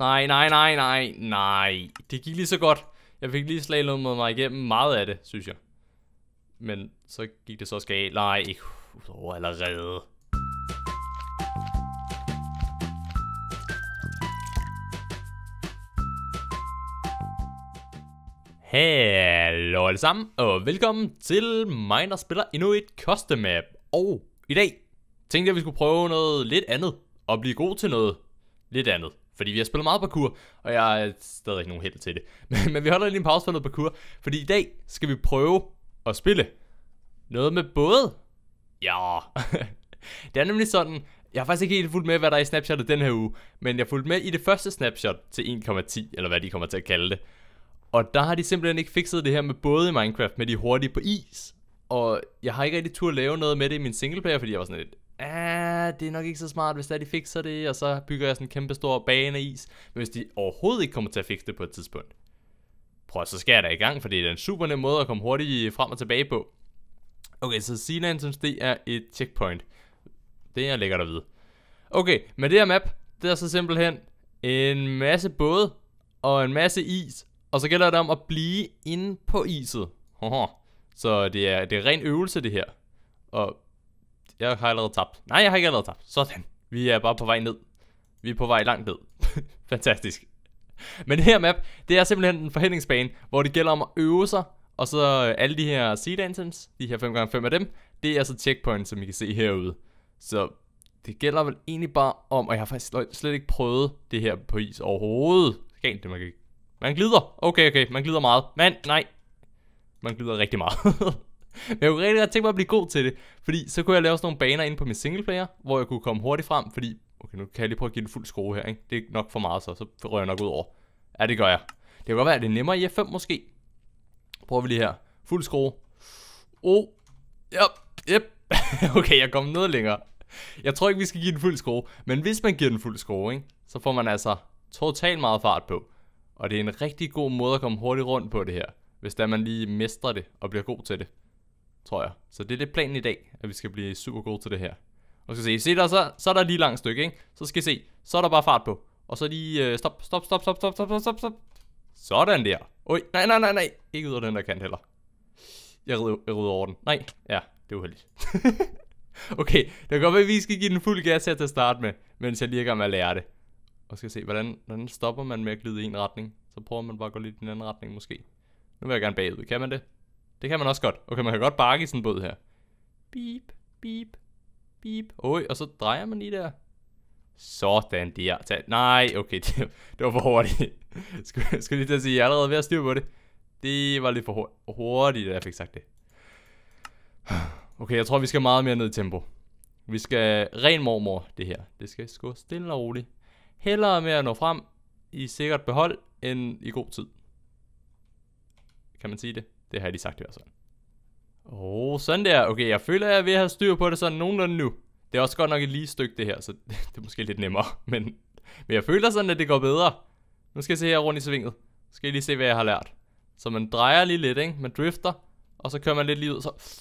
Nej, nej, nej, nej, nej. Det gik lige så godt. Jeg fik lige mod mig igennem meget af det, synes jeg. Men så gik det så skal Nej, ikke udover allerede. Hallo alle sammen, og velkommen til mig, der spiller endnu et custom map. Og i dag tænkte jeg, at vi skulle prøve noget lidt andet, og blive god til noget lidt andet fordi vi har spillet meget parkour, og jeg er stadig ikke nogen held til det. Men, men vi holder lige en pause for noget parkour, fordi i dag skal vi prøve at spille noget med både. Ja, det er nemlig sådan, jeg har faktisk ikke helt fulgt med, hvad der er i snapshotet den her uge, men jeg fulgte med i det første snapshot til 1,10, eller hvad de kommer til at kalde det. Og der har de simpelthen ikke fikset det her med både i Minecraft, med de hurtige på is, og jeg har ikke rigtig tur at lave noget med det i min singleplayer, fordi jeg var sådan lidt, ah, det er nok ikke så smart, hvis der de fikser det, og så bygger jeg sådan en kæmpe stor bane af is. Men hvis de overhovedet ikke kommer til at fikse det på et tidspunkt, prøv så skal jeg da i gang, for det er en super nem måde at komme hurtigt frem og tilbage på. Okay, så Sealand synes det er et checkpoint. Det er jeg lægger ved. Okay, men det her map, det er så simpelthen en masse både og en masse is, og så gælder det om at blive inde på iset. Haha. Så det er, det er ren øvelse det her. Og jeg har allerede tabt. Nej, jeg har ikke allerede tabt. Sådan. Vi er bare på vej ned. Vi er på vej langt ned. Fantastisk. Men det her map, det er simpelthen en forhindringsbane, hvor det gælder om at øve sig. Og så øh, alle de her seed anthems, de her 5x5 af dem, det er altså checkpoint, som I kan se herude. Så det gælder vel egentlig bare om, og jeg har faktisk slet ikke prøvet det her på is overhovedet. Rent det, man kan Man glider. Okay, okay, man glider meget. Men nej, man glider rigtig meget. Men jeg kunne rigtig godt tænke mig at blive god til det, fordi så kunne jeg lave sådan nogle baner inde på min singleplayer, hvor jeg kunne komme hurtigt frem, fordi, okay, nu kan jeg lige prøve at give den fuld skrue her, ikke? Det er nok for meget så, så rører jeg nok ud over. Ja, det gør jeg. Det kan godt være, at det er nemmere i F5 måske. Prøver vi lige her. Fuld skrue. Oh. Yep. yep. okay, jeg kommer noget længere. Jeg tror ikke, vi skal give den fuld skrue, men hvis man giver den fuld skrue, ikke? så får man altså totalt meget fart på. Og det er en rigtig god måde at komme hurtigt rundt på det her, hvis der man lige mestrer det og bliver god til det tror jeg. Så det er det planen i dag, at vi skal blive super gode til det her. Og så skal se, se der, så, så er der lige langt stykke, ikke? Så skal I se, så er der bare fart på. Og så lige, øh, stop, stop, stop, stop, stop, stop, stop, stop. Sådan der. Oj, nej, nej, nej, nej. Ikke ud af den der kant heller. Jeg rydder, jeg rydder over den. Nej, ja, det er uheldigt. okay, det kan godt være, at vi skal give den fuld gas her til at starte med, mens jeg lige er gang med at lære det. Og skal se, hvordan, hvordan stopper man med at glide i en retning? Så prøver man bare at gå lidt i den anden retning måske. Nu vil jeg gerne bagud, kan man det? Det kan man også godt. Okay, man kan godt bakke i sådan en båd her. Beep, beep, beep. Oj, og så drejer man lige der. Sådan der. Tag. Nej, okay, det, det var for hurtigt. Skal, skal lige til at sige, jeg er allerede ved at styre på det. Det var lidt for hurtigt, da jeg fik sagt det. Okay, jeg tror, vi skal meget mere ned i tempo. Vi skal ren mormor, det her. Det skal gå stille og roligt. Hellere med at nå frem i sikkert behold, end i god tid. Kan man sige det? Det har de sagt i hvert fald. Åh, oh, sådan der. Okay, jeg føler, at jeg er ved at have styr på det sådan nogenlunde nu. Det er også godt nok et lige stykke det her, så det er måske lidt nemmere. Men, men jeg føler sådan, at det går bedre. Nu skal jeg se her rundt i svinget. Nu skal jeg lige se, hvad jeg har lært. Så man drejer lige lidt, ikke? Man drifter, og så kører man lidt lige ud, så...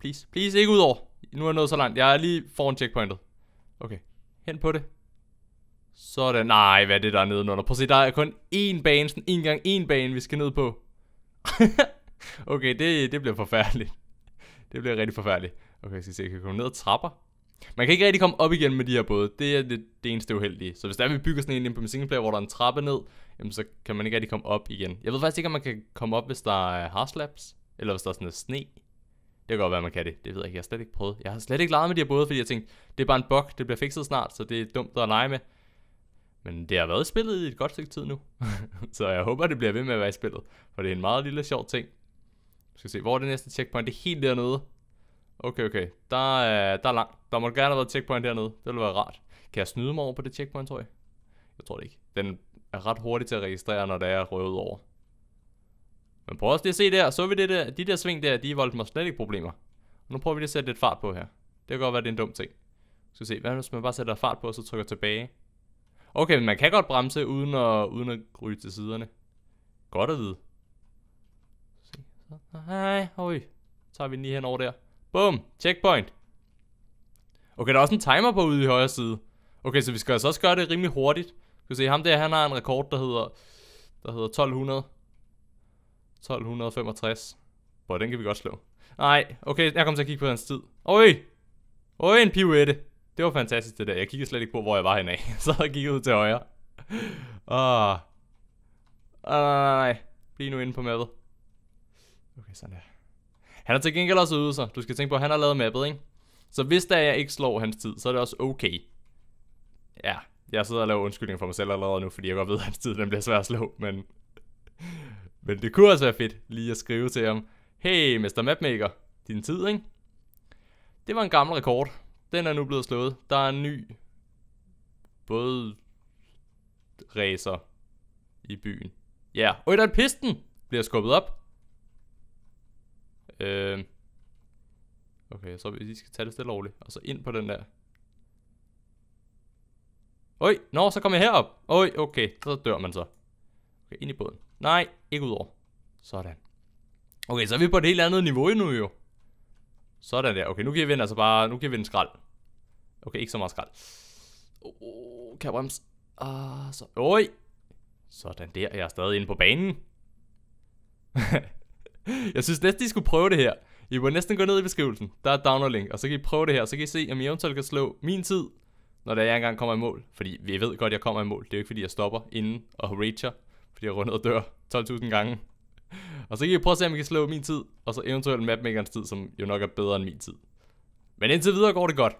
Please, please, ikke ud over. Nu er jeg nået så langt. Jeg er lige foran checkpointet. Okay, hen på det. Sådan. Nej, hvad er det der nede under? Prøv at se, der er kun én bane, sådan en gang én bane, vi skal ned på. Okay, det, det bliver forfærdeligt. Det bliver rigtig forfærdeligt. Okay, så skal se, jeg kan komme ned ad trapper. Man kan ikke rigtig komme op igen med de her både. Det er det, det eneste uheldige. Så hvis der er, vi bygger sådan en ind på min singleplayer, hvor der er en trappe ned, jamen så kan man ikke rigtig komme op igen. Jeg ved faktisk ikke, om man kan komme op, hvis der er harslaps, eller hvis der er sådan noget sne. Det kan godt være, man kan det. Det ved jeg ikke. Jeg har slet ikke prøvet. Jeg har slet ikke leget med de her både, fordi jeg tænkte, det er bare en bug. Det bliver fikset snart, så det er dumt at lege med. Men det har været i spillet i et godt stykke tid nu. så jeg håber, det bliver ved med at være i spillet. For det er en meget lille sjov ting. Skal se, hvor er det næste checkpoint? Det er helt dernede. Okay, okay. Der, er, der er langt. Der må gerne have været checkpoint dernede. Det ville være rart. Kan jeg snyde mig over på det checkpoint, tror jeg? Jeg tror det ikke. Den er ret hurtig til at registrere, når der er røvet over. Men prøv også lige at se der. Så vi det der. De der sving der, de voldte mig slet ikke problemer. nu prøver vi lige at sætte lidt fart på her. Det kan godt være, det er en dum ting. Så se, hvad hvis man bare sætter fart på, og så trykker tilbage? Okay, men man kan godt bremse, uden at, uden at ryge til siderne. Godt at vide. Nej, oj. Så tager vi lige hen over der. Bum, checkpoint. Okay, der er også en timer på ude i højre side. Okay, så vi skal altså også gøre det rimelig hurtigt. Du kan se, ham der, han har en rekord, der hedder, der hedder 1200. 1265. Hvor den kan vi godt slå. Nej, okay, jeg kommer til at kigge på hans tid. Oj! Oj, en pirouette. Det var fantastisk det der. Jeg kiggede slet ikke på, hvor jeg var henad. så jeg gik ud til højre. Åh. Oh. Ah, nej, ah, nej, nej. Bliv nu inde på mappet. Okay, sådan der. Han har til gengæld også ude, så du skal tænke på, at han har lavet mappet, ikke? Så hvis der jeg ikke slår hans tid, så er det også okay. Ja, jeg sidder og laver undskyldninger for mig selv allerede nu, fordi jeg godt ved, at hans tid den bliver svær at slå, men... men det kunne også være fedt lige at skrive til ham, Hey, Mr. Mapmaker, din tid, ikke? Det var en gammel rekord. Den er nu blevet slået. Der er en ny... Både... Racer i byen. Ja, yeah. og der er pisten bliver skubbet op. Øh, okay, jeg tror, vi lige skal tage det stille og roligt. Og så ind på den der. Oj, nå, så kommer jeg herop. Oj, okay, så dør man så. Okay, ind i båden. Nej, ikke udover. Sådan. Okay, så er vi på et helt andet niveau endnu jo. Sådan der. Okay, nu giver vi den altså bare... Nu giver vi den skrald. Okay, ikke så meget skrald. Oh, oh, kan jeg bremse? Ah, så... Oj! Sådan der. Jeg er stadig inde på banen. jeg synes næsten, I skulle prøve det her. I må næsten gå ned i beskrivelsen. Der er downloadlink, download-link, og så kan I prøve det her, så kan I se, om I eventuelt kan slå min tid, når jeg engang kommer i mål. Fordi vi ved godt, at jeg kommer i mål. Det er jo ikke, fordi jeg stopper inden og reacher, fordi jeg rundet og dør 12.000 gange. og så kan I prøve at se, om I kan slå min tid, og så eventuelt mapmakerens tid, som jo nok er bedre end min tid. Men indtil videre går det godt.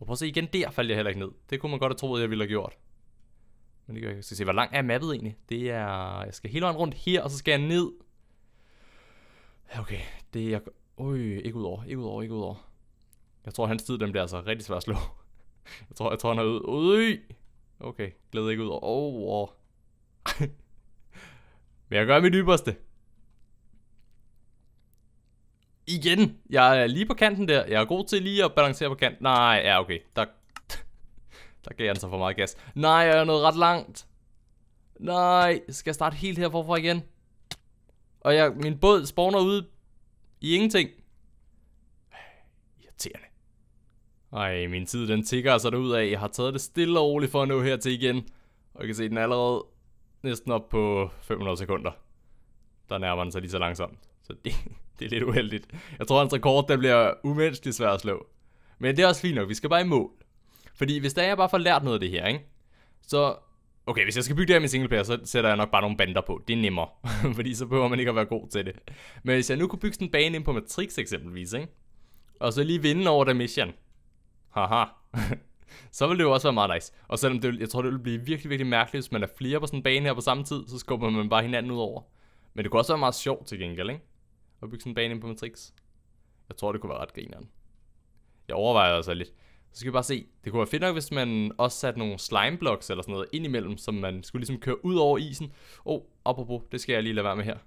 Og prøv at se, igen der faldt jeg heller ikke ned. Det kunne man godt have troet, jeg ville have gjort. Men det kan jeg. ikke skal se, hvor langt er mappet egentlig? Det er, jeg skal hele vejen rundt her, og så skal jeg ned Ja, okay. Det er jeg... Øj, ikke ud over, ikke ud over, ikke ud over. Jeg tror, hans tid, den bliver altså rigtig svær at slå. Jeg tror, jeg tror han er ude. Øj! Okay, glæder ikke ud over. Oh, wow. Men jeg gør mit dybeste. Igen. Jeg er lige på kanten der. Jeg er god til lige at balancere på kanten. Nej, ja, okay. Der, der gav han så for meget gas. Nej, jeg er nået ret langt. Nej, skal jeg starte helt her forfra igen? Og jeg, min båd spawner ude i ingenting. Irriterende. Ej, min tid den tigger altså derud af. Jeg har taget det stille og roligt for at nå hertil igen. Og jeg kan se den allerede næsten op på 500 sekunder. Der nærmer den sig lige så langsomt. Så det, det er lidt uheldigt. Jeg tror, hans rekord den bliver umenneskeligt svær at slå. Men det er også fint nok. Vi skal bare i mål. Fordi hvis der er, jeg bare får lært noget af det her, ikke? Så Okay, hvis jeg skal bygge det her med singleplayer, så sætter jeg nok bare nogle bander på. Det er nemmere, fordi så behøver man ikke at være god til det. Men hvis jeg nu kunne bygge sådan en bane ind på Matrix eksempelvis, ikke? Og så lige vinde over Mission. Haha. så ville det jo også være meget nice. Og selvom det, jeg tror, det ville blive virkelig, virkelig mærkeligt, hvis man er flere på sådan en bane her på samme tid, så skubber man bare hinanden ud over. Men det kunne også være meget sjovt til gengæld, ikke? At bygge sådan en bane ind på Matrix. Jeg tror, det kunne være ret grineren. Jeg overvejer altså lidt. Så skal vi bare se. Det kunne være fedt nok, hvis man også satte nogle slime blocks eller sådan noget ind imellem, som man skulle ligesom køre ud over isen. Åh, oh, apropos, det skal jeg lige lade være med her.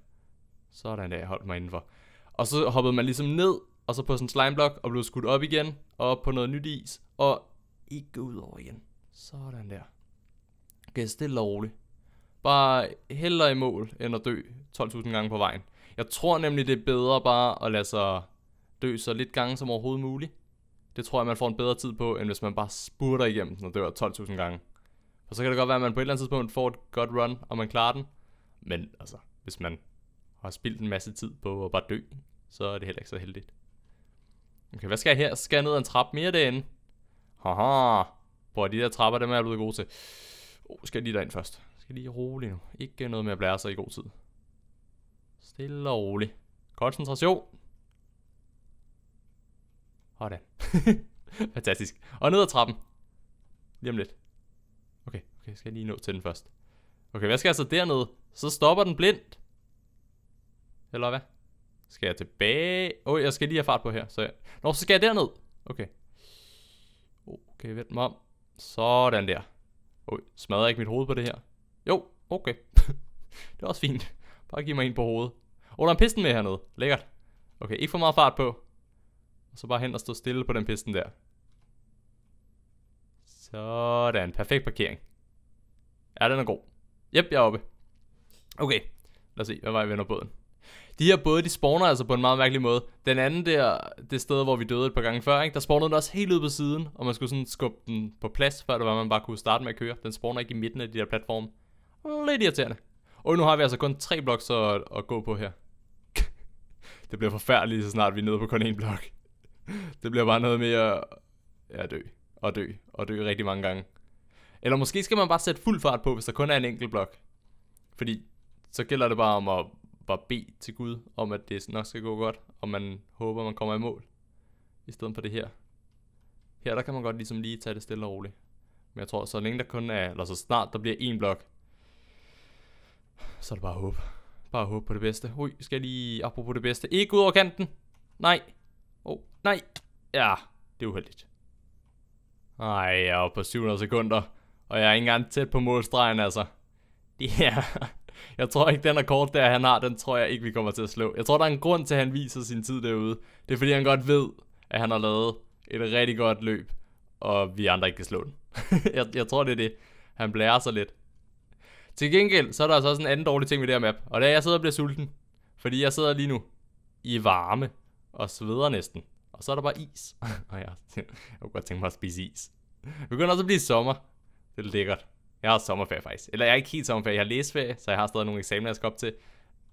Sådan der, jeg holdt mig indenfor. Og så hoppede man ligesom ned, og så på sådan en slime block, og blev skudt op igen, og op på noget nyt is, og ikke ud over igen. Sådan der. Okay, stille og roligt. Bare hellere i mål, end at dø 12.000 gange på vejen. Jeg tror nemlig, det er bedre bare at lade sig dø så lidt gange som overhovedet muligt. Det tror jeg, man får en bedre tid på, end hvis man bare spurter igennem den og dør 12.000 gange. Og så kan det godt være, at man på et eller andet tidspunkt får et godt run, og man klarer den. Men altså, hvis man har spildt en masse tid på at bare dø, så er det heller ikke så heldigt. Okay, hvad skal jeg her? Skal jeg ned ad en trappe mere derinde? Haha. Prøv de der trapper, dem er jeg blevet god til. Oh, skal jeg lige derind først. Skal lige roligt nu. Ikke noget med at blære sig i god tid. Stille og roligt. Koncentration. Sådan. Fantastisk. Og ned ad trappen. Lige om lidt. Okay, okay, skal jeg lige nå til den først. Okay, hvad skal jeg så dernede? Så stopper den blindt. Eller hvad? Skal jeg tilbage? Åh, oh, jeg skal lige have fart på her. Så jeg... Nå, så skal jeg derned. Okay. Okay, vent mig om. Sådan der. Oj, smadrer jeg ikke mit hoved på det her? Jo, okay. det er også fint. Bare giv mig en på hovedet. Åh, oh, der er en pisten med hernede. Lækkert. Okay, ikke for meget fart på. Og så bare hen og stå stille på den pisten der. Sådan, perfekt parkering. Ja, den er god. Jep, jeg er oppe. Okay, lad os se, hvad var jeg vender båden? De her både, de spawner altså på en meget mærkelig måde. Den anden der, det sted, hvor vi døde et par gange før, ikke? der spawnede den også helt ud på siden, og man skulle sådan skubbe den på plads, før det var, man bare kunne starte med at køre. Den spawner ikke i midten af de der platforme. Lidt irriterende. Og nu har vi altså kun tre blok at, at gå på her. det bliver forfærdeligt, så snart vi er nede på kun én blok. det bliver bare noget mere at dø, og dø, og dø rigtig mange gange. Eller måske skal man bare sætte fuld fart på, hvis der kun er en enkelt blok. Fordi så gælder det bare om at bare bede til Gud, om at det nok skal gå godt, og man håber, man kommer i mål. I stedet for det her. Her der kan man godt ligesom lige tage det stille og roligt. Men jeg tror, så længe der kun er, eller så snart der bliver en blok, så er det bare håb. Bare håb på det bedste. Ui, skal jeg lige, apropos det bedste, ikke ud over kanten. Nej, Oh, nej. Ja, det er uheldigt. Nej, jeg er oppe på 700 sekunder, og jeg er ikke engang tæt på målstregen, altså. Det yeah. er... Jeg tror ikke, den rekord der, han har, den tror jeg ikke, vi kommer til at slå. Jeg tror, der er en grund til, at han viser sin tid derude. Det er fordi, han godt ved, at han har lavet et rigtig godt løb, og vi andre ikke kan slå den. jeg, jeg tror, det er det. Han blærer sig lidt. Til gengæld, så er der altså også en anden dårlig ting ved det her map, og det er, at jeg sidder og bliver sulten. Fordi jeg sidder lige nu i varme og sveder næsten. Og så er der bare is. og jeg, jeg kunne godt tænke mig at spise is. Det begynder også at blive sommer. Det er lækkert. Jeg har sommerferie faktisk. Eller jeg er ikke helt sommerferie, jeg har læsferie, så jeg har stadig nogle eksamener, jeg skal op til.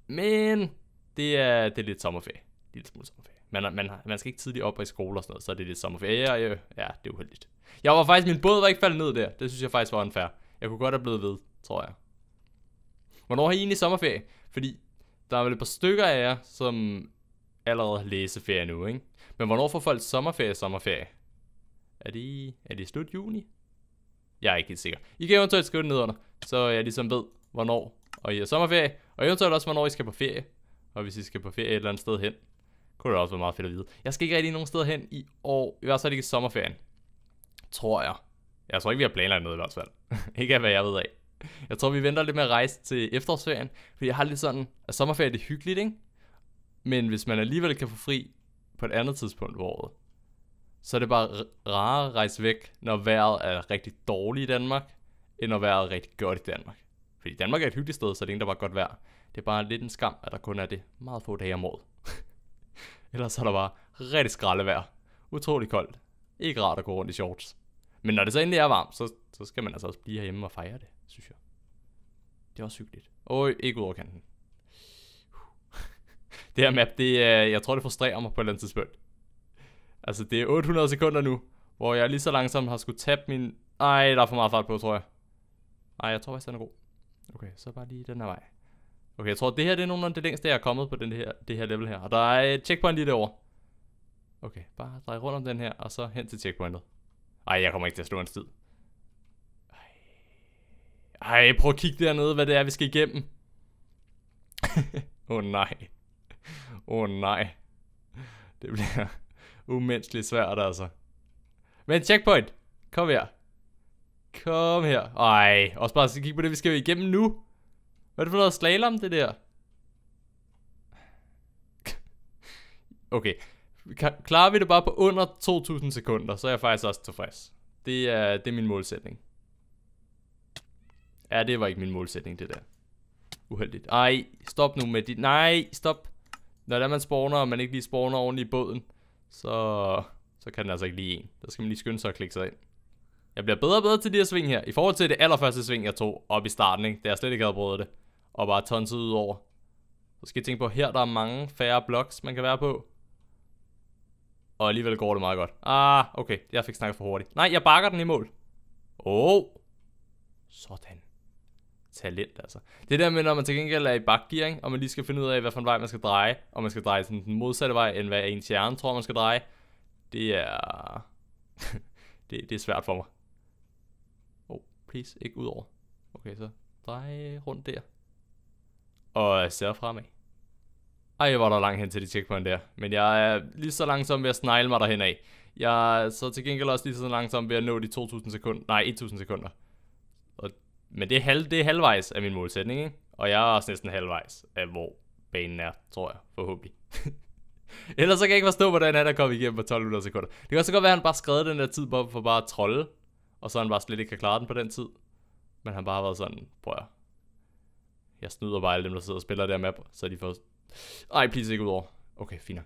Men det er, det er lidt sommerferie. Lidt smule sommerferie. Man, man, man skal ikke tidligt op i skole og sådan noget, så det er lidt sommerferie. Ja, ja, ja det er uheldigt. Jeg var faktisk, min båd var ikke faldet ned der. Det synes jeg faktisk var unfair. Jeg kunne godt have blevet ved, tror jeg. Hvornår har I egentlig sommerferie? Fordi der er vel et par stykker af jer, som allerede læseferie nu, ikke? Men hvornår får folk sommerferie sommerferie? Er det, er det slut juni? Jeg er ikke helt sikker. I kan eventuelt skrive det ned under, så jeg ligesom ved, hvornår og I har sommerferie, og eventuelt også, hvornår I skal på ferie. Og hvis I skal på ferie et eller andet sted hen, kunne det også være meget fedt at vide. Jeg skal ikke rigtig nogen steder hen i år, i hvert fald ikke i sommerferien. Tror jeg. Jeg tror ikke, vi har planlagt noget i hvert fald. ikke af, hvad jeg ved af. Jeg tror, vi venter lidt med at rejse til efterårsferien, fordi jeg har lidt sådan, at sommerferie er det hyggeligt, ikke? Men hvis man alligevel kan få fri på et andet tidspunkt på året, så er det bare rarere at rejse væk, når vejret er rigtig dårligt i Danmark, end når vejret er rigtig godt i Danmark. Fordi Danmark er et hyggeligt sted, så det er der bare godt vejr. Det er bare lidt en skam, at der kun er det meget få dage om året. Ellers er der bare rigtig vejr. Utrolig koldt. Ikke rart at gå rundt i shorts. Men når det så endelig er varmt, så, så skal man altså også blive herhjemme og fejre det, synes jeg. Det er også hyggeligt. Og ikke ud over kanten det her map, det er, jeg tror, det frustrerer mig på et eller andet tidspunkt. Altså, det er 800 sekunder nu, hvor jeg lige så langsomt har skulle tabe min... Ej, der er for meget fart på, tror jeg. Ej, jeg tror faktisk, den er god. Okay, så bare lige den her vej. Okay, jeg tror, det her det er af det længste, jeg er kommet på den her, det her level her. Og der er et checkpoint lige derovre. Okay, bare drej rundt om den her, og så hen til checkpointet. Ej, jeg kommer ikke til at slå en tid. Ej, prøv at kigge dernede, hvad det er, vi skal igennem. Åh oh, nej. Åh oh, nej. Det bliver umenneskeligt svært, altså. Men checkpoint! Kom her. Kom her. Ej, også bare så kigge på det, vi skal igennem nu. Hvad er det for noget slalom, det der? Okay. Klarer vi det bare på under 2.000 sekunder, så er jeg faktisk også tilfreds. Det er, det er min målsætning. Ja, det var ikke min målsætning, det der. Uheldigt. Ej, stop nu med dit... Nej, stop når der man spawner, og man ikke lige spawner ordentligt i båden, så, så kan den altså ikke lige en. Der skal man lige skynde sig at klikke sig ind. Jeg bliver bedre og bedre til de her sving her. I forhold til det allerførste sving, jeg tog op i starten, ikke? da jeg slet ikke havde prøvet det. Og bare tonset ud over. Så skal jeg tænke på, her der er mange færre blocks, man kan være på. Og alligevel går det meget godt. Ah, okay. Jeg fik snakket for hurtigt. Nej, jeg bakker den i mål. Åh. Oh. Sådan talent, altså. Det der med, når man til gengæld er i bakgear, og man lige skal finde ud af, hvad for en vej man skal dreje, og man skal dreje sådan den modsatte vej, end hvad ens hjerne tror, man skal dreje, det er... det, det er svært for mig. Oh, please, ikke ud over. Okay, så drej rundt der. Og ser fremad. Ej, var der langt hen til de checkpoint der. Men jeg er lige så langsom ved at snegle mig derhen af. Jeg er så til gengæld også lige så langsom ved at nå de 2000 sekunder. Nej, 1000 sekunder. Men det er, halv, det er halvvejs af min målsætning, ikke? Og jeg er også næsten halvvejs af, hvor banen er, tror jeg, forhåbentlig. Ellers så kan jeg ikke forstå, hvordan han er kommet igennem på 12 minutter sekunder. Det kan også godt være, at han bare skrev den der tid for bare at trolle, og så han bare slet ikke kan klare den på den tid. Men han bare har været sådan, prøv at jeg snyder bare alle dem, der sidder og spiller der map, så de får... Ej, please ikke ud over. Okay, fint.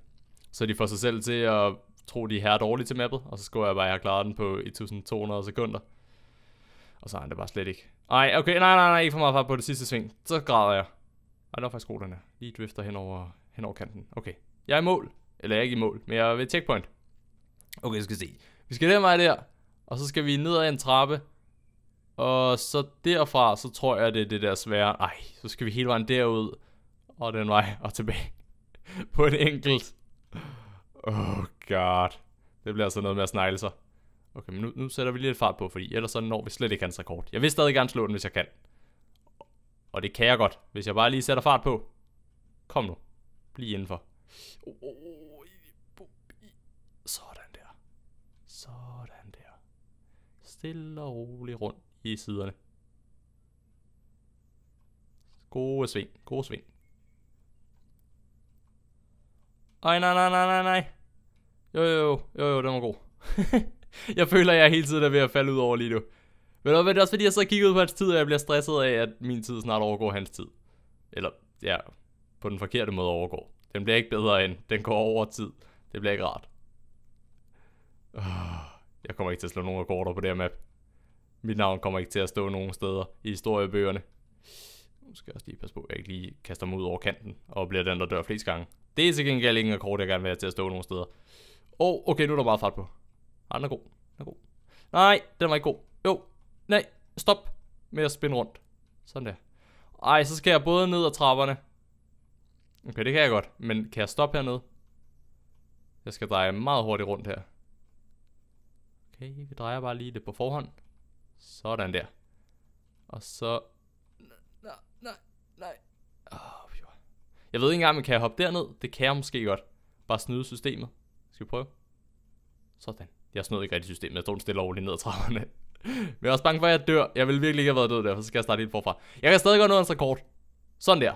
Så de får sig selv til at tro, de er dårlige til mappet, og så skulle jeg bare, have klaret den på 1200 sekunder. Og så er han det bare slet ikke. Ej, okay, nej, nej, nej, ikke for meget fart på det sidste sving. Så græder jeg. Ej, der var faktisk god, den her. Lige drifter hen over, hen over kanten. Okay, jeg er i mål. Eller jeg er ikke i mål, men jeg er ved checkpoint. Okay, jeg skal se. Vi skal den vej der, og så skal vi ned ad en trappe. Og så derfra, så tror jeg, det er det der svære. Ej, så skal vi hele vejen derud, og den vej, og tilbage. på en enkelt. Oh god. Det bliver altså noget med at snegle sig. Okay, men nu, nu sætter vi lige lidt fart på, fordi ellers så når vi slet ikke hans rekord. Jeg vil stadig gerne slå den, hvis jeg kan. Og det kan jeg godt, hvis jeg bare lige sætter fart på. Kom nu. Bliv indenfor. Sådan der. Sådan der. Stille og roligt rundt i siderne. Gode sving. Gode sving. Ej, nej, nej, nej, nej, nej. Jo, jo, jo, jo, jo den var god. jeg føler, jeg hele tiden er ved at falde ud over lige nu. Men det er også fordi, jeg så kigger ud på hans tid, og jeg bliver stresset af, at min tid snart overgår hans tid. Eller, ja, på den forkerte måde overgår. Den bliver ikke bedre end, den går over tid. Det bliver ikke rart. Jeg kommer ikke til at slå nogen rekorder på det her map. Mit navn kommer ikke til at stå nogen steder i historiebøgerne. Nu skal jeg også lige passe på, at jeg ikke lige kaster mig ud over kanten og bliver den, der dør flest gange. Det er til gengæld en rekord, jeg gerne vil have til at stå nogen steder. Og oh, okay, nu er der meget fart på. Nej, ah, den er god. Den er god. Nej, den var ikke god. Jo. Nej, stop med at spinde rundt. Sådan der. Ej, så skal jeg både ned ad trapperne. Okay, det kan jeg godt. Men kan jeg stoppe hernede? Jeg skal dreje meget hurtigt rundt her. Okay, vi drejer bare lige det på forhånd. Sådan der. Og så... Nej, nej, nej. Oh, jeg ved ikke engang, jeg kan hoppe derned? Det kan jeg måske godt. Bare snyde systemet. Skal vi prøve? Sådan. Jeg snød ikke rigtig systemet. Jeg stod den stille og lige ned ad trapperne. Men jeg er også bange for, at jeg dør. Jeg vil virkelig ikke have været død der, for så skal jeg starte helt forfra. Jeg kan stadig godt nå en rekord. Sådan der.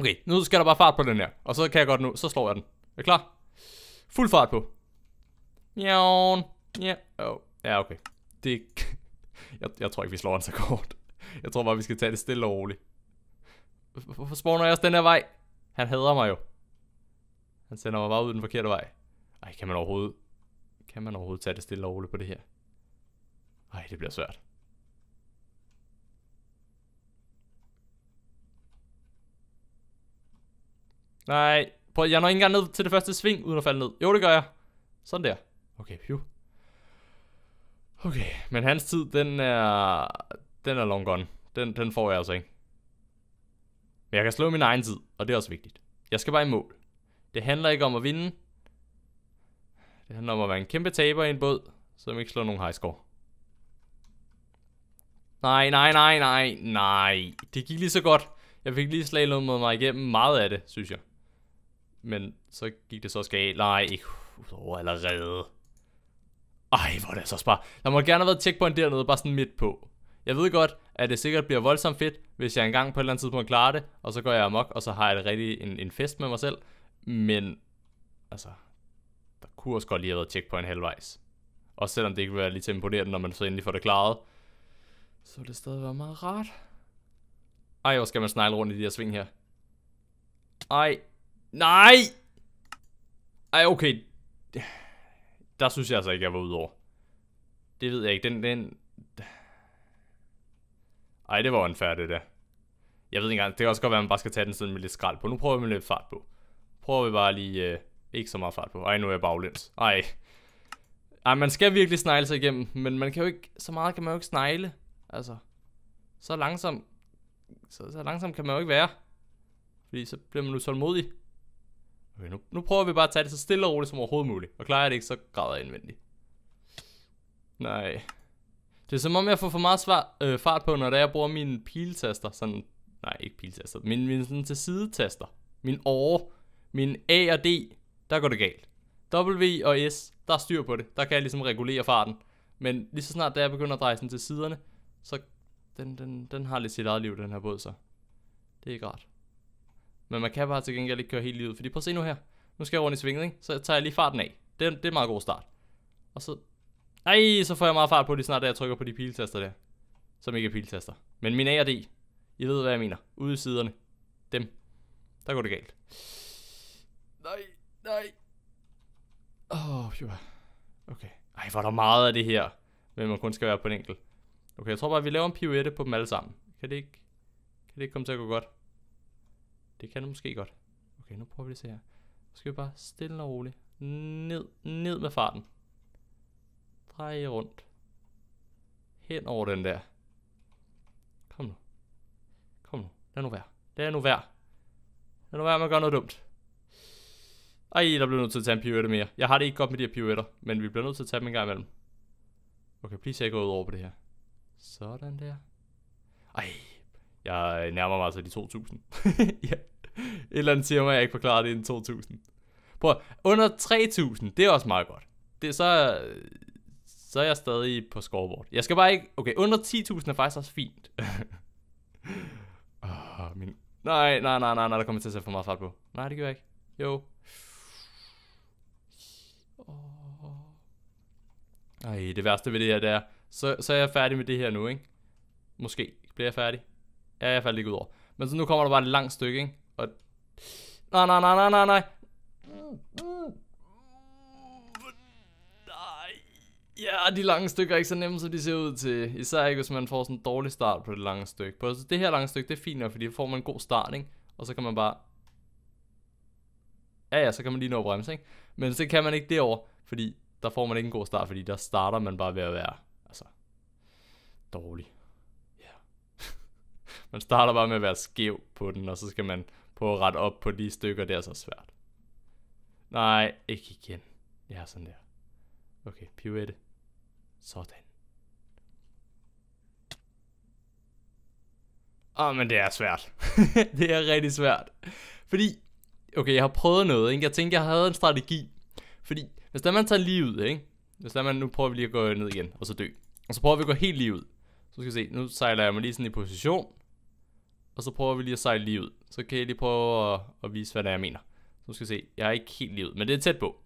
Okay, nu skal der bare fart på den her. Og så kan jeg godt nu. Så slår jeg den. Er klar? Fuld fart på. Mjavn. Ja. Oh. Ja, okay. Det... Jeg, jeg tror ikke, vi slår en rekord. Jeg tror bare, vi skal tage det stille og roligt. Hvorfor spawner jeg også den her vej? Han hader mig jo. Han sender mig bare ud den forkerte vej. Ej, kan man overhovedet kan man overhovedet tage det stille og roligt på det her? Ej, det bliver svært. Nej, prøv, jeg når ikke engang ned til det første sving, uden at falde ned. Jo, det gør jeg. Sådan der. Okay, phew. Okay, men hans tid, den er... Den er long gone. Den, den får jeg altså ikke. Men jeg kan slå min egen tid, og det er også vigtigt. Jeg skal bare i mål. Det handler ikke om at vinde, det handler om at være en kæmpe taber i en båd, som ikke slår nogen highscore. Nej, nej, nej, nej, nej. Det gik lige så godt. Jeg fik lige med mig igennem meget af det, synes jeg. Men så gik det så skal Nej, ikke udover allerede. Ej, hvor er det så altså spar. Der må gerne have været på en dernede, bare sådan midt på. Jeg ved godt, at det sikkert bliver voldsomt fedt, hvis jeg engang på et eller andet tidspunkt klarer det, og så går jeg amok, og så har jeg det rigtig en, en fest med mig selv. Men, altså, kunne også godt lige have været tjek på en halvvejs. Og selvom det ikke vil være lige til imponerende, når man så endelig får det klaret, så vil det stadig være meget rart. Ej, hvor skal man snegle rundt i de her sving her. Ej. Nej! Ej, okay. Der synes jeg altså ikke, jeg var ude over. Det ved jeg ikke. Den, den... Ej, det var det der. Jeg ved ikke engang, det kan også godt være, at man bare skal tage den sådan med lidt skrald på. Nu prøver vi med lidt fart på. Prøver vi bare lige... Øh ikke så meget fart på. Ej, nu er jeg baglæns. Ej. Ej, man skal virkelig snegle sig igennem, men man kan jo ikke, så meget kan man jo ikke snegle. Altså, så langsom, så, så langsom kan man jo ikke være. Fordi så bliver man tålmodig. Okay, nu, nu prøver vi bare at tage det så stille og roligt som overhovedet muligt. Og klarer jeg det ikke, så græder jeg indvendigt. Nej. Det er som om jeg får for meget svar, øh, fart på, når jeg bruger mine piltaster. Sådan, nej, ikke piltaster. Mine, min sådan til sidetaster. Min åre. Min A og D der går det galt. W og S, der er styr på det. Der kan jeg ligesom regulere farten. Men lige så snart da jeg begynder at dreje den til siderne, så den, den, den har lidt sit eget liv, den her båd så. Det er ikke rart. Men man kan bare til gengæld ikke køre helt livet, fordi prøv at se nu her. Nu skal jeg rundt i svinget, ikke? Så tager jeg lige farten af. Det, er, det er en meget god start. Og så... Ej, så får jeg meget fart på lige snart, da jeg trykker på de piltaster der. Som ikke er piltaster. Men min A og D. I ved, hvad jeg mener. Ude i siderne. Dem. Der går det galt. Nej, Nej. Åh, oh, Okay. Ej, hvor er der meget af det her. Men man kun skal være på en enkelt. Okay, jeg tror bare, at vi laver en pirouette på dem alle sammen. Kan det ikke, kan det ikke komme til at gå godt? Det kan det måske godt. Okay, nu prøver vi det se her. Så skal vi bare stille og roligt. Ned, ned med farten. Drej rundt. Hen over den der. Kom nu. Kom nu. Lad nu være. Lad nu være. Lad nu være med at gøre noget dumt. Ej, der bliver nødt til at tage en pirouette mere. Jeg har det ikke godt med de her pirouetter, men vi bliver nødt til at tage dem en gang imellem. Okay, please jeg går ud over på det her. Sådan der. Ej, jeg nærmer mig altså de 2000. ja. Et eller andet siger mig, at jeg ikke forklarer det inden 2000. Prøv, under 3000, det er også meget godt. Det, så, så er jeg stadig på scoreboard. Jeg skal bare ikke... Okay, under 10.000 er faktisk også fint. oh, min... Nej, nej, nej, nej, nej, der kommer til at sætte for meget fart på. Nej, det gør jeg ikke. Jo. Ej, det værste ved det her, det er, så, så er jeg færdig med det her nu, ikke? Måske bliver jeg færdig. Ja, jeg er ikke ud over. Men så nu kommer der bare et langt stykke, ikke? Og... Nej, nej, nej, nej, nej, nej. Ja, de lange stykker er ikke så nemme, som de ser ud til. Især ikke, hvis man får sådan en dårlig start på det lange stykke. På det her lange stykke, det er fint nok, fordi får man en god start, ikke? Og så kan man bare... Ja, ja, så kan man lige nå at bremse, ikke? Men så kan man ikke derover, fordi der får man ikke en god start, fordi der starter man bare ved at være altså, dårlig. Yeah. man starter bare med at være skæv på den, og så skal man prøve at rette op på de stykker, der er så svært. Nej, ikke igen. Ja, sådan der. Okay, pivette. Sådan. Åh, ah, oh, men det er svært. det er rigtig svært. Fordi, okay, jeg har prøvet noget, ikke? Jeg tænkte, jeg havde en strategi, fordi hvis der man tager lige ud, ikke? Hvis der man, nu prøver vi lige at gå ned igen, og så dø. Og så prøver vi at gå helt lige ud. Så skal vi se, nu sejler jeg mig lige sådan i position. Og så prøver vi lige at sejle lige ud. Så kan jeg lige prøve at, at vise, hvad det er, jeg mener. Så nu skal vi se, jeg er ikke helt lige ud, men det er tæt på.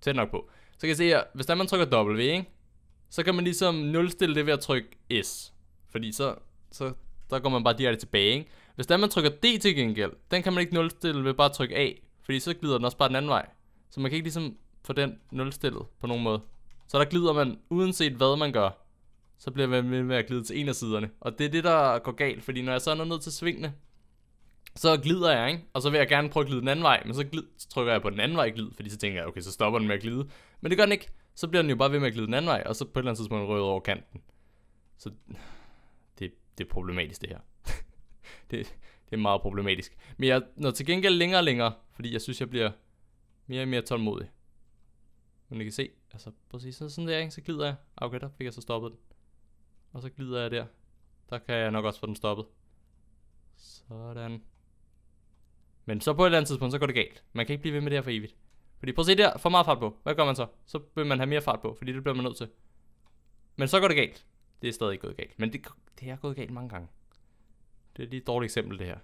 Tæt nok på. Så kan jeg se her, hvis der man trykker W, ikke? Så kan man ligesom nulstille det ved at trykke S. Fordi så, så der går man bare direkte tilbage, ikke? Hvis der man trykker D til gengæld, den kan man ikke nulstille ved bare at trykke A. Fordi så glider den også bare den anden vej. Så man kan ikke ligesom få den nulstillet på nogen måde. Så der glider man, uanset hvad man gør, så bliver man ved med at glide til en af siderne. Og det er det, der går galt, fordi når jeg så er ned til svingene, så glider jeg, ikke? Og så vil jeg gerne prøve at glide den anden vej, men så, glid, så trykker jeg på den anden vej glid, fordi så tænker jeg, okay, så stopper den med at glide. Men det gør den ikke. Så bliver den jo bare ved med at glide den anden vej, og så på et eller andet tidspunkt rød over kanten. Så det, det er problematisk, det her. det, det er meget problematisk. Men jeg når til gengæld længere og længere, fordi jeg synes, jeg bliver mere og mere tålmodig. Men I kan se, altså præcis sådan, sådan der, ikke? så glider jeg. Okay, der fik jeg så stoppet den. Og så glider jeg der. Der kan jeg nok også få den stoppet. Sådan. Men så på et eller andet tidspunkt, så går det galt. Man kan ikke blive ved med det her for evigt. Fordi prøv at se der, for meget fart på. Hvad gør man så? Så vil man have mere fart på, fordi det bliver man nødt til. Men så går det galt. Det er stadig gået galt. Men det, det er gået galt mange gange. Det er lige et dårligt eksempel, det her.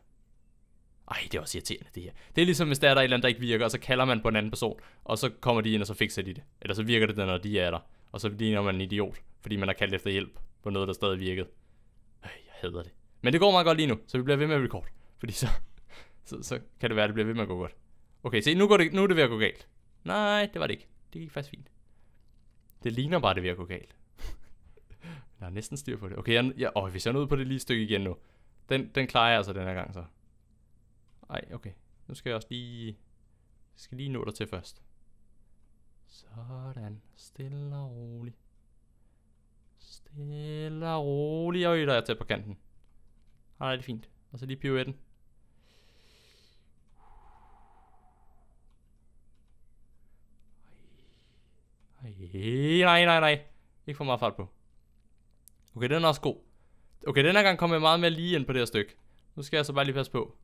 Ej, det er også irriterende, det her. Det er ligesom, hvis der er der et eller andet, der ikke virker, og så kalder man på en anden person, og så kommer de ind, og så fikser de det. Eller så virker det, når de er der. Og så ligner man en idiot, fordi man har kaldt efter hjælp på noget, der stadig virkede. Øj, jeg hader det. Men det går meget godt lige nu, så vi bliver ved med at record. Fordi så, så, så kan det være, at det bliver ved med at gå godt. Okay, se, nu, går det, nu er det ved at gå galt. Nej, det var det ikke. Det gik faktisk fint. Det ligner bare, det er ved at gå galt. jeg har næsten styr på det. Okay, jeg, jeg, åh, hvis jeg nødt på det lige stykke igen nu. Den, den klarer jeg altså den her gang så. Ej, okay. Nu skal jeg også lige... Jeg skal lige nå dig til først. Sådan. Stille og rolig. Stille og rolig. Og der er tæt på kanten. Ej, det er fint. Og så lige pirouetten. Ej, nej, nej, nej. Ikke for meget fart på. Okay, den er også god. Okay, den her gang kommer jeg meget mere lige ind på det her stykke. Nu skal jeg så bare lige passe på.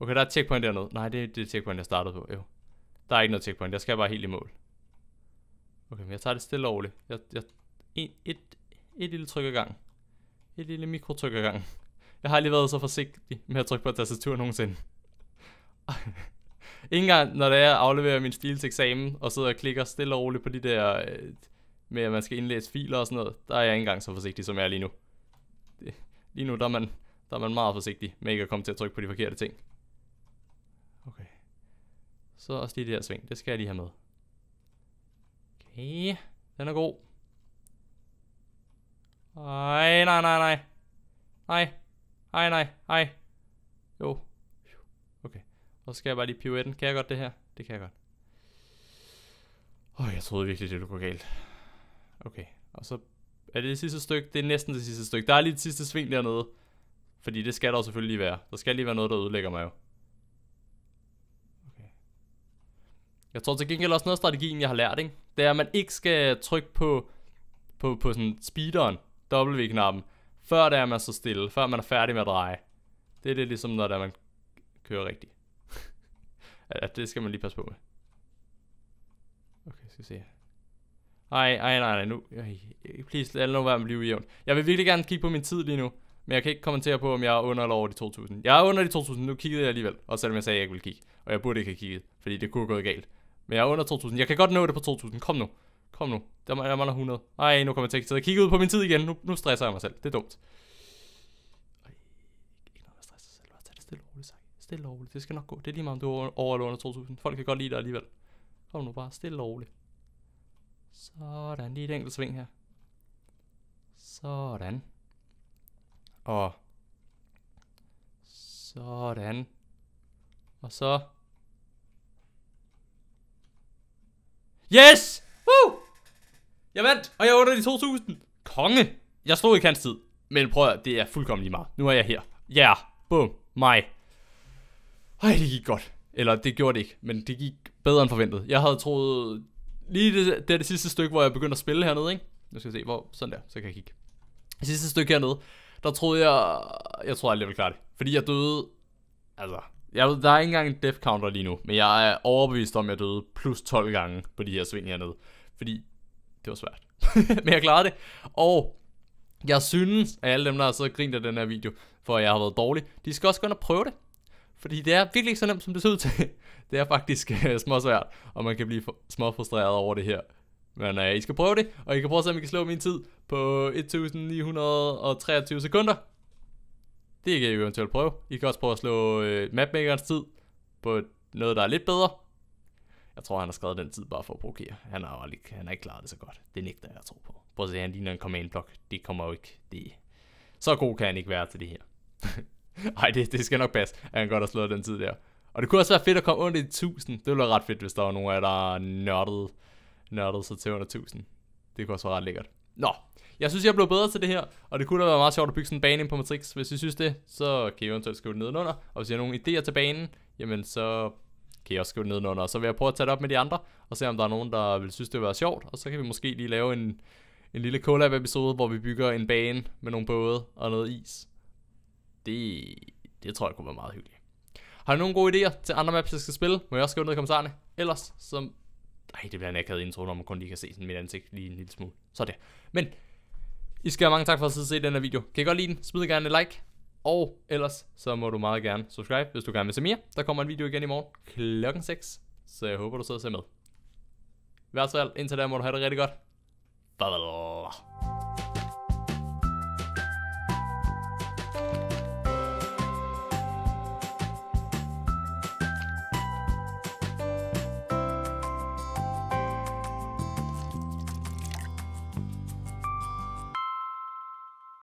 Okay, der er et checkpoint dernede. Nej, det, det er det checkpoint, jeg startede på. Jo. Der er ikke noget checkpoint. Jeg skal bare helt i mål. Okay, men jeg tager det stille og roligt. Jeg, jeg, en, et, et lille tryk ad gang. Et lille mikrotryk ad gang. Jeg har lige været så forsigtig med at trykke på tastatur nogensinde. Ingen gang, når det er, jeg afleverer min stil til eksamen, og sidder og klikker stille og roligt på de der, øh, med at man skal indlæse filer og sådan noget, der er jeg ikke engang så forsigtig, som jeg er lige nu. Det, lige nu, der er, man, der er man meget forsigtig med ikke at komme til at trykke på de forkerte ting. Så også lige det her sving. Det skal jeg lige have med. Okay. Den er god. Ej, nej, nej, nej. Nej. Ej, nej, ej. Jo. Okay. så skal jeg bare lige den. Kan jeg godt det her? Det kan jeg godt. Åh, oh, jeg troede virkelig, det ville gå galt. Okay. Og så er det det sidste stykke. Det er næsten det sidste stykke. Der er lige det sidste sving dernede. Fordi det skal der selvfølgelig lige være. Der skal lige være noget, der ødelægger mig jo. Jeg tror til gengæld også noget af strategien, jeg har lært, ikke? Det er, at man ikke skal trykke på, på, på sådan speederen, W-knappen, før det er, man så stille, før man er færdig med at dreje. Det er det ligesom, når det er, man kører rigtigt. ja, det skal man lige passe på med. Okay, skal se. Ej, ej, nej, nej, nu. Ej, please, lad nu være med at blive ujævn. Jeg vil virkelig gerne kigge på min tid lige nu. Men jeg kan ikke kommentere på, om jeg er under eller over de 2000. Jeg er under de 2000, nu kiggede jeg alligevel. Og selvom jeg sagde, at jeg ikke ville kigge. Og jeg burde ikke have kigget, fordi det kunne gå galt. Men jeg er under 2000. Jeg kan godt nå det på 2000. Kom nu. Kom nu. Der mangler 100. Ej, nu kommer jeg til at kigge ud på min tid igen. Nu, nu stresser jeg mig selv. Det er dumt. Ej, ikke noget at stresse sig selv. Bare tag det stille og roligt, sagt. Stille og roligt. Det skal nok gå. Det er lige meget, om du er over eller under 2000. Folk kan godt lide dig alligevel. Kom nu bare stille og roligt. Sådan. Lige et enkelt sving her. Sådan. Og sådan. Og så Yes! Woo! Jeg vandt, og jeg under de 2000. Konge. Jeg stod i hans tid. Men prøv at, det er fuldkommen lige meget. Nu er jeg her. Ja, yeah. bum, mig. Ej, det gik godt. Eller det gjorde det ikke, men det gik bedre end forventet. Jeg havde troet, lige det, det, det sidste stykke, hvor jeg begyndte at spille hernede, ikke? Nu skal jeg se, hvor, sådan der, så kan jeg kigge. Det sidste stykke hernede, der troede jeg, jeg troede aldrig, jeg ville klare det. Fordi jeg døde, altså, jeg ved, der er ikke engang en death counter lige nu, men jeg er overbevist om, at jeg døde plus 12 gange på de her sving hernede. Fordi det var svært. men jeg klarede det. Og jeg synes, at alle dem, der har siddet og grint af den her video, for at jeg har været dårlig, de skal også gå ind og prøve det. Fordi det er virkelig ikke så nemt, som det ser ud til. det er faktisk øh, småsvært, og man kan blive små frustreret over det her. Men uh, I skal prøve det, og I kan prøve at se, om I kan slå min tid på 1923 sekunder. Det kan I eventuelt prøve. I kan også prøve at slå øh, mapmakerens tid på noget, der er lidt bedre. Jeg tror, han har skrevet den tid bare for at provokere. Han har, aldrig, han har ikke klaret det så godt. Det nægter jeg at tro på. Prøv at se, han ligner en command block. Det kommer jo ikke. Det, så god kan han ikke være til det her. Ej, det, det skal nok passe, at han godt har slået den tid der. Og det kunne også være fedt at komme under de 1000. Det ville være ret fedt, hvis der var nogen af jer, der nørdede, nørdede sig til under 1000. Det kunne også være ret lækkert. Nå, jeg synes, jeg blev bedre til det her, og det kunne da være meget sjovt at bygge sådan en bane ind på Matrix. Hvis I synes det, så kan I eventuelt skrive det nedenunder. Og hvis I har nogle idéer til banen, jamen så kan I også skrive det nedenunder. Og så vil jeg prøve at tage det op med de andre, og se om der er nogen, der vil synes, det vil være sjovt. Og så kan vi måske lige lave en, en lille collab-episode, hvor vi bygger en bane med nogle både og noget is. Det, det tror jeg kunne være meget hyggeligt. Har du nogle gode idéer til andre maps, jeg skal spille? Må jeg også skrive ned i kommentarerne? Ellers, så... Ej, det bliver en akavet intro, når man kun lige kan se sådan mit ansigt lige en lille smule. Så det. Men i skal have mange tak for at sidde og se den her video. Kan I godt lide den? Smid gerne et like. Og ellers så må du meget gerne subscribe, hvis du gerne vil se mere. Der kommer en video igen i morgen klokken 6. Så jeg håber, du sidder og ser med. Vær hvert fald indtil da må du have det rigtig godt. Bye bye.